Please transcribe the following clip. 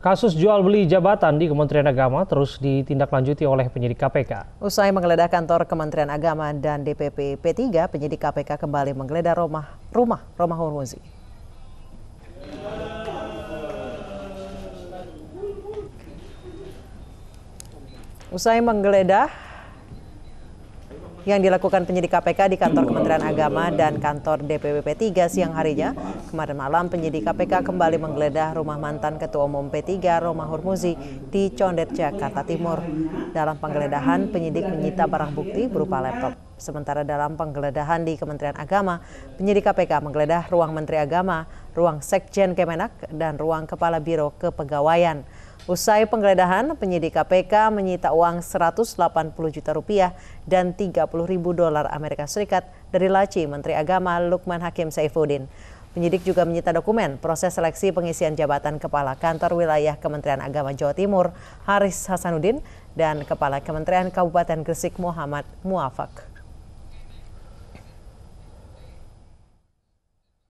Kasus jual beli jabatan di Kementerian Agama terus ditindaklanjuti oleh penyidik KPK. Usai menggeledah kantor Kementerian Agama dan DPP P3, penyidik KPK kembali menggeledah rumah rumah rumah Hormuzi. Usai menggeledah yang dilakukan penyidik KPK di kantor Kementerian Agama dan kantor DPP P3 siang harinya. Kemarin malam penyidik KPK kembali menggeledah rumah mantan Ketua Umum P3 Roma Hurmuzi di Condet, Jakarta Timur. Dalam penggeledahan penyidik menyita barang bukti berupa laptop. Sementara dalam penggeledahan di Kementerian Agama, penyidik KPK menggeledah ruang Menteri Agama, ruang Sekjen Kemenak, dan ruang Kepala Biro Kepegawaian. Usai penggeledahan, penyidik KPK menyita uang 180 juta rupiah dan 30 ribu dolar Amerika Serikat dari laci Menteri Agama Lukman Hakim Saifuddin. Penyidik juga menyita dokumen proses seleksi pengisian jabatan Kepala Kantor Wilayah Kementerian Agama Jawa Timur Haris Hasanuddin dan Kepala Kementerian Kabupaten Gresik Muhammad Muafak.